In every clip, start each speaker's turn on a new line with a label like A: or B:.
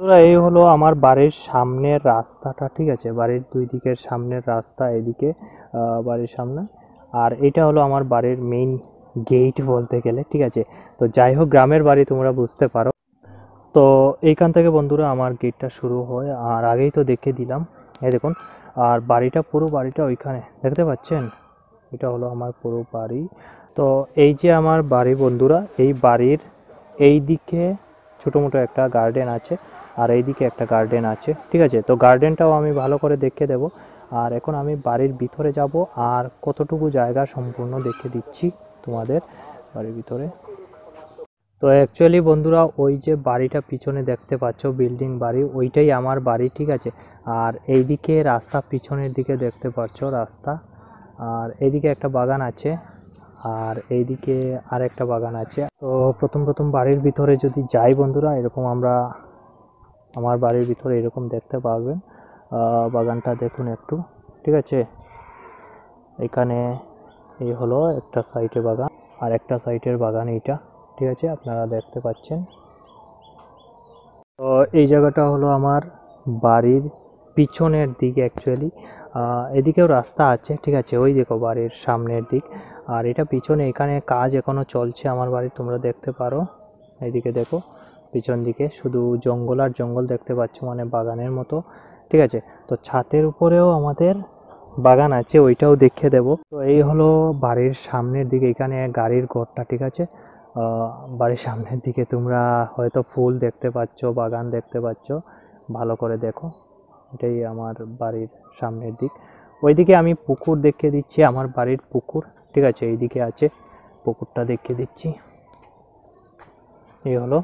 A: বন্ধুরা এই হলো আমার বাড়ির সামনের রাস্তাটা ঠিক আছে বাড়ির দুই দিকের সামনের রাস্তা এদিকে বাড়ির সামনে আর এটা হলো আমার বাড়ির মেইন গেট বলতে গেলে ঠিক আছে তো যাই হোক গ্রামের বাড়ি তোমরা বুঝতে পারো তো এইখান থেকে বন্ধুরা আমার গেটটা শুরু হয় আর আগেই তো দেখে দিলাম এ দেখুন আর বাড়িটা পুরো বাড়িটা ওইখানে দেখতে পাচ্ছেন এটা হলো আমার পুরো বাড়ি তো এই যে আমার বাড়ি বন্ধুরা এই বাড়ির এই দিকে ছোটো মোটো একটা গার্ডেন আছে আর এইদিকে একটা গার্ডেন আছে ঠিক আছে তো গার্ডেনটাও আমি ভালো করে দেখে দেব আর এখন আমি বাড়ির ভিতরে যাব আর কতটুকু জায়গা সম্পূর্ণ দেখে দিচ্ছি তোমাদের বাড়ির ভিতরে তো অ্যাকচুয়ালি বন্ধুরা ওই যে বাড়িটা পিছনে দেখতে পাচ্ছ বিল্ডিং বাড়ি ওইটাই আমার বাড়ি ঠিক আছে আর এইদিকে রাস্তা পিছনের দিকে দেখতে পাচ্ছ রাস্তা আর এইদিকে একটা বাগান আছে আর এইদিকে আর একটা বাগান আছে তো প্রথম প্রথম বাড়ির ভিতরে যদি যাই বন্ধুরা এরকম আমরা আমার বাড়ির ভিতরে এরকম দেখতে পারবেন বাগানটা দেখুন একটু ঠিক আছে এখানে এই হলো একটা সাইটের বাগান আর একটা সাইটের বাগান এইটা ঠিক আছে আপনারা দেখতে পাচ্ছেন তো এই জায়গাটা হলো আমার বাড়ির পিছনের দিক অ্যাকচুয়ালি এদিকেও রাস্তা আছে ঠিক আছে ওই দেখো বাড়ির সামনের দিক আর এটা পিছনে এখানে কাজ এখনও চলছে আমার বাড়ি তোমরা দেখতে পারো এদিকে দেখো পিছন দিকে শুধু জঙ্গল আর জঙ্গল দেখতে পাচ্ছ মানে বাগানের মতো ঠিক আছে তো ছাতের উপরেও আমাদের বাগান আছে ওইটাও দেখে দেব তো এই হলো বাড়ির সামনের দিকে এখানে গাড়ির ঘরটা ঠিক আছে বাড়ির সামনের দিকে তোমরা হয়তো ফুল দেখতে পাচ্ছ বাগান দেখতে পাচ্ছ ভালো করে দেখো এটাই আমার বাড়ির সামনের দিক ওইদিকে আমি পুকুর দেখিয়ে দিচ্ছি আমার বাড়ির পুকুর ঠিক আছে এইদিকে আছে পুকুরটা দেখিয়ে দিচ্ছি এই হলো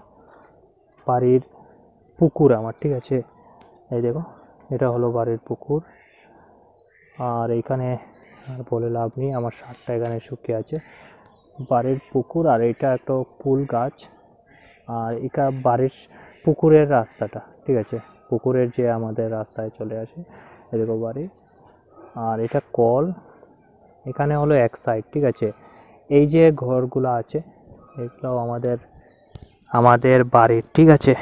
A: বাড়ির পুকুর আমার ঠিক আছে এই দেখো এটা হলো বাড়ির পুকুর আর এখানে আর বলে লাভ নেই আমার সারটা এখানে শুকিয়ে আছে বাড়ির পুকুর আর এটা একটা ফুল গাছ আর এটা বাড়ির পুকুরের রাস্তাটা ঠিক আছে পুকুরের যে আমাদের রাস্তায় চলে আসে দেখো বাড়ি আর এটা কল এখানে হলো এক সাইড ঠিক আছে এই যে ঘরগুলো আছে এগুলো আমাদের আমাদের বাড়ির ঠিক আছে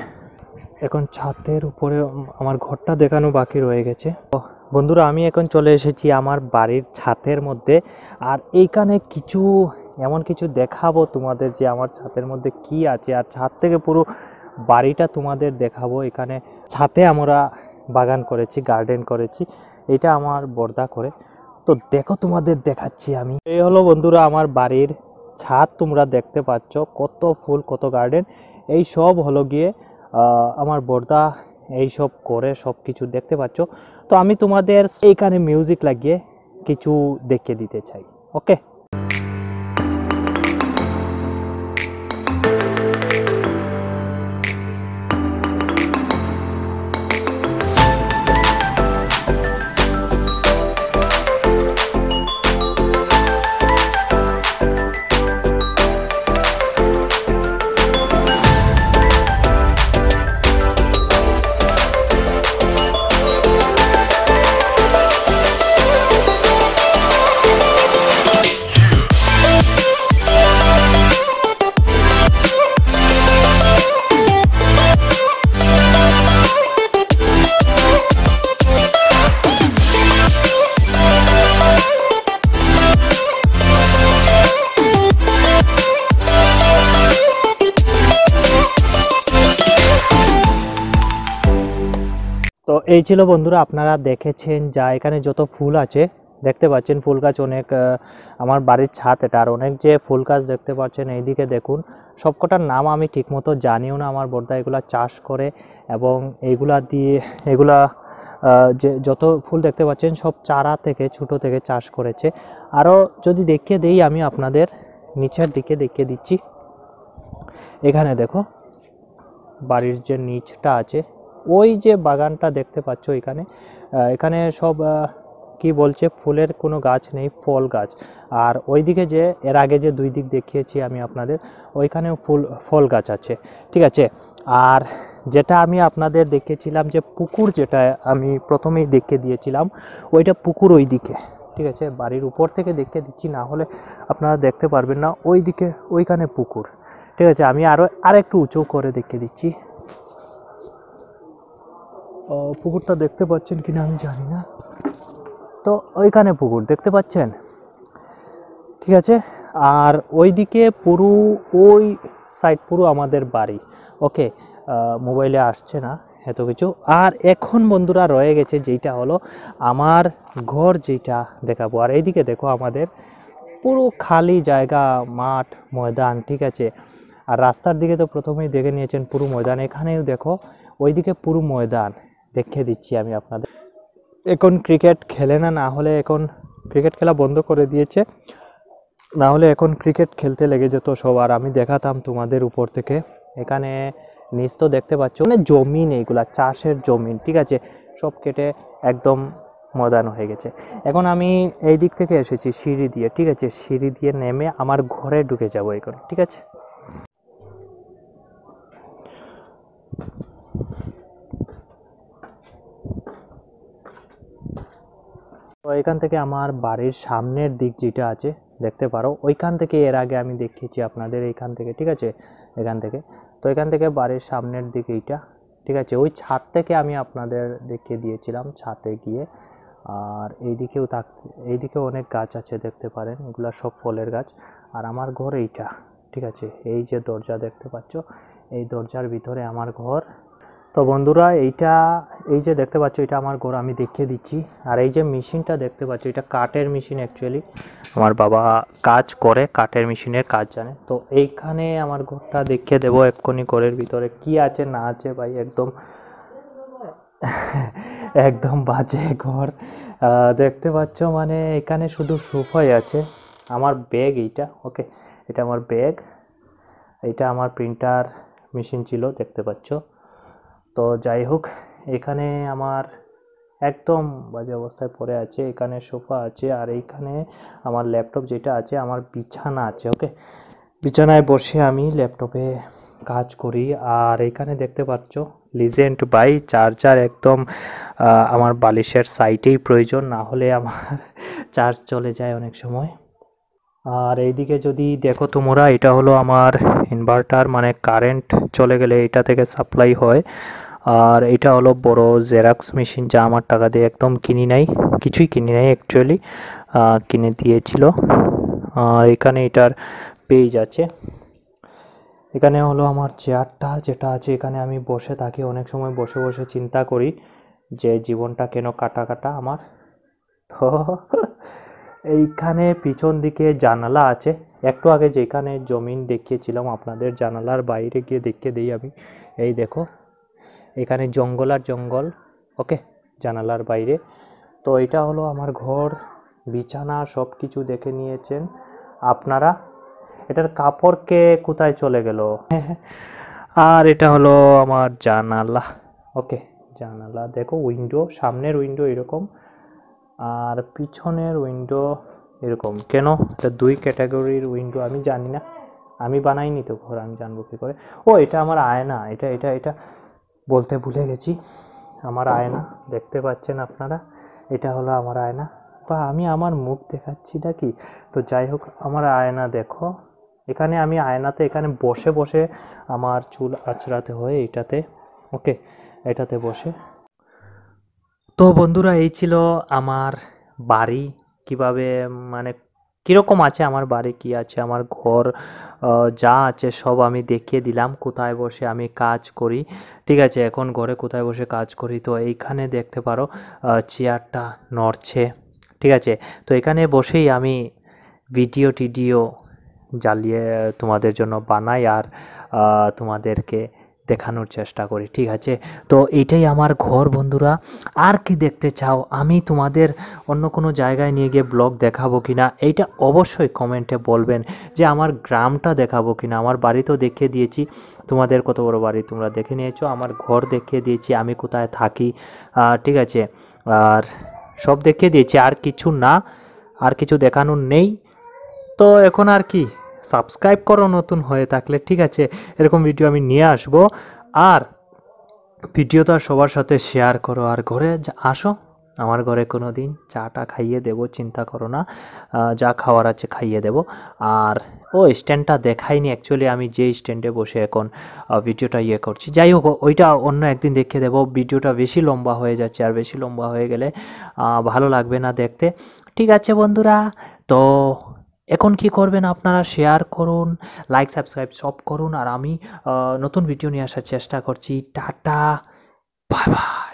A: এখন ছাতের উপরে আমার ঘরটা দেখানো বাকি রয়ে গেছে বন্ধুরা আমি এখন চলে এসেছি আমার বাড়ির ছাতের মধ্যে আর এইখানে কিছু এমন কিছু দেখাবো তোমাদের যে আমার ছাতের মধ্যে কি আছে আর ছাদ থেকে পুরো বাড়িটা তোমাদের দেখাবো এখানে ছাতে আমরা বাগান করেছি গার্ডেন করেছি এটা আমার বর্দা করে তো দেখো তোমাদের দেখাচ্ছি আমি এই হলো বন্ধুরা আমার বাড়ির ছাদ তোমরা দেখতে পাচ্ছ কত ফুল কত গার্ডেন এই সব হলো গিয়ে আমার বর্দা এইসব করে সব কিছু দেখতে পাচ্ছ তো আমি তোমাদের এইখানে মিউজিক লাগিয়ে কিছু দেখিয়ে দিতে চাই ওকে এই ছিল বন্ধুরা আপনারা দেখেছেন যা এখানে যত ফুল আছে দেখতে পাচ্ছেন ফুল গাছ অনেক আমার বাড়ির ছাদ এটা আর অনেক যে ফুল গাছ দেখতে পাচ্ছেন এইদিকে দেখুন সবকটার নাম আমি ঠিকমতো জানিও না আমার বর্দা এগুলা চাষ করে এবং এগুলা দিয়ে এগুলা যে যত ফুল দেখতে পাচ্ছেন সব চারা থেকে ছোট থেকে চাষ করেছে আরও যদি দেখিয়ে দেই আমি আপনাদের নিচের দিকে দেখিয়ে দিচ্ছি এখানে দেখো বাড়ির যে নিচটা আছে ওই যে বাগানটা দেখতে পাচ্ছ এখানে এখানে সব কি বলছে ফুলের কোনো গাছ নেই ফল গাছ আর ওইদিকে যে এর আগে যে দুই দিক দেখিয়েছি আমি আপনাদের ওইখানেও ফুল ফল গাছ আছে ঠিক আছে আর যেটা আমি আপনাদের দেখেছিলাম যে পুকুর যেটা আমি প্রথমেই দেখে দিয়েছিলাম ওইটা পুকুর ওই দিকে ঠিক আছে বাড়ির উপর থেকে দেখে দিচ্ছি না হলে আপনারা দেখতে পারবেন না ওই দিকে ওইখানে পুকুর ঠিক আছে আমি আরও আরেকটু উঁচু করে দেখে দিচ্ছি পুকুরটা দেখতে পাচ্ছেন কি না আমি জানি না তো ওইখানে পুকুর দেখতে পাচ্ছেন ঠিক আছে আর ওইদিকে পুরো ওই সাইড পুরো আমাদের বাড়ি ওকে মোবাইলে আসছে না এত কিছু আর এখন বন্ধুরা রয়ে গেছে যেইটা হলো আমার ঘর যেইটা দেখাবো আর এইদিকে দেখো আমাদের পুরো খালি জায়গা মাঠ ময়দান ঠিক আছে আর রাস্তার দিকে তো প্রথমেই দেখে নিয়েছেন পুরো ময়দান এখানেও দেখো ওইদিকে পুরো ময়দান দেখে দিচ্ছি আমি আপনাদের এখন ক্রিকেট খেলে না না হলে এখন ক্রিকেট খেলা বন্ধ করে দিয়েছে না হলে এখন ক্রিকেট খেলতে লেগে যেত সবার আমি দেখাতাম তোমাদের উপর থেকে এখানে নিচ তো দেখতে পাচ্ছ মানে জমিন এইগুলা চাষের জমিন ঠিক আছে সব কেটে একদম ময়দান হয়ে গেছে এখন আমি এই দিক থেকে এসেছি সিঁড়ি দিয়ে ঠিক আছে সিঁড়ি দিয়ে নেমে আমার ঘরে ঢুকে যাব এখন ঠিক আছে তো এখান থেকে আমার বাড়ির সামনের দিক যেটা আছে দেখতে পারো ওইখান থেকে এর আগে আমি দেখিয়েছি আপনাদের এইখান থেকে ঠিক আছে এখান থেকে তো এখান থেকে বাড়ির সামনের দিক এইটা ঠিক আছে ওই ছাদ থেকে আমি আপনাদের দেখিয়ে দিয়েছিলাম ছাদে গিয়ে আর এইদিকেও থাক এইদিকেও অনেক গাছ আছে দেখতে পারেন এগুলো সব ফলের গাছ আর আমার ঘর এইটা ঠিক আছে এই যে দরজা দেখতে পাচ্ছ এই দরজার ভিতরে আমার ঘর তো বন্ধুরা এইটা এই যে দেখতে পাচ্ছ এটা আমার ঘর আমি দেখিয়ে দিচ্ছি আর এই যে মেশিনটা দেখতে পাচ্ছ এটা কাঠের মেশিন অ্যাকচুয়ালি আমার বাবা কাজ করে কাঠের মেশিনের কাজ জানে তো এইখানে আমার ঘরটা দেখিয়ে দেবো এক্ষুনি ঘরের ভিতরে কি আছে না আছে ভাই একদম একদম বাজে ঘর দেখতে পাচ্ছ মানে এখানে শুধু সোফাই আছে আমার ব্যাগ এইটা ওকে এটা আমার ব্যাগ এটা আমার প্রিন্টার মেশিন ছিল দেখতে পাচ্ছ তো যাই হোক এখানে আমার একদম বাজে অবস্থায় পড়ে আছে এখানে সোফা আছে আর এইখানে আমার ল্যাপটপ যেটা আছে আমার বিছানা আছে ওকে বিছানায় বসে আমি ল্যাপটপে কাজ করি আর এখানে দেখতে পাচ্ছ লিজেন্ট বাই চার্জার একদম আমার বালিশের সাইটেই প্রয়োজন না হলে আমার চার্জ চলে যায় অনেক সময় আর এইদিকে যদি দেখো তোমরা এটা হলো আমার ইনভার্টার মানে কারেন্ট চলে গেলে এটা থেকে সাপ্লাই হয় আর এটা হলো বড় জেরাক্স মেশিন যা আমার টাকা দিয়ে একদম কিনি নাই কিছুই কিনি নাই অ্যাকচুয়ালি কিনে দিয়েছিল আর এখানে এটার পেজ আছে এখানে হলো আমার চেয়ারটা যেটা আছে এখানে আমি বসে থাকি অনেক সময় বসে বসে চিন্তা করি যে জীবনটা কেন কাটা কাটা আমার তো এইখানে পিছন দিকে জানালা আছে একটু আগে যেখানে জমিন দেখিয়েছিলাম আপনাদের জানালার বাইরে গিয়ে দেখিয়ে দিই আমি এই দেখো এখানে জঙ্গল আর জঙ্গল ওকে জানালার বাইরে তো এটা হলো আমার ঘর বিছানা সব কিছু দেখে নিয়েছেন আপনারা এটার কাপড় কে কোথায় চলে গেল আর এটা হলো আমার জানালা ওকে জানালা দেখো উইন্ডো সামনের উইন্ডো এরকম আর পিছনের উইন্ডো এরকম কেন এটা দুই ক্যাটাগরির উইন্ডো আমি জানি না আমি বানাইনি তো ঘর আমি জানবো কী করে ও এটা আমার আয়না এটা এটা এটা বলতে ভুলে গেছি আমার আয়না দেখতে পাচ্ছেন আপনারা এটা হলো আমার আয়না বা আমি আমার মুখ দেখাচ্ছি না কি তো যাই হোক আমার আয়না দেখো এখানে আমি আয়নাতে এখানে বসে বসে আমার চুল আচড়াতে হয় এটাতে ওকে এটাতে বসে তো বন্ধুরা এই ছিল আমার বাড়ি কিভাবে মানে কীরকম আছে আমার বাড়ি কি আছে আমার ঘর যা আছে সব আমি দেখিয়ে দিলাম কোথায় বসে আমি কাজ করি ঠিক আছে এখন ঘরে কোথায় বসে কাজ করি তো এইখানে দেখতে পারো চেয়ারটা নড়ছে ঠিক আছে তো এখানে বসেই আমি ভিডিও টিডিও জ্বালিয়ে তোমাদের জন্য বানাই আর তোমাদেরকে দেখানোর চেষ্টা করি ঠিক আছে তো এইটাই আমার ঘর বন্ধুরা আর কি দেখতে চাও আমি তোমাদের অন্য কোনো জায়গায় নিয়ে গিয়ে ব্লগ দেখাবো কি না এইটা অবশ্যই কমেন্টে বলবেন যে আমার গ্রামটা দেখাবো কি না আমার বাড়ি তো দেখিয়ে দিয়েছি তোমাদের কত বড় বাড়ি তোমরা দেখে নিয়েছো আমার ঘর দেখিয়ে দিয়েছি আমি কোথায় থাকি ঠিক আছে আর সব দেখিয়ে দিয়েছি আর কিছু না আর কিছু দেখানোর নেই তো এখন আর কি সাবস্ক্রাইব করো নতুন হয়ে থাকলে ঠিক আছে এরকম ভিডিও আমি নিয়ে আসব আর ভিডিওটা সবার সাথে শেয়ার করো আর ঘরে আসো আমার ঘরে কোনো দিন চাটা খাইয়ে দেব চিন্তা করো না যা খাওয়ার আছে খাইয়ে দেব আর ও স্ট্যান্ডটা দেখাইনি অ্যাকচুয়ালি আমি যে স্ট্যান্ডে বসে এখন ভিডিওটা ইয়ে করছি যাই হোক ওইটা অন্য একদিন দেখে দেব ভিডিওটা বেশি লম্বা হয়ে যাচ্ছে আর বেশি লম্বা হয়ে গেলে ভালো লাগবে না দেখতে ঠিক আছে বন্ধুরা তো এখন কি করবেন আপনারা শেয়ার করুন লাইক সাবস্ক্রাইব সব করুন আর আমি নতুন ভিডিও নিয়ে আসার চেষ্টা করছি টাটা বাই বাই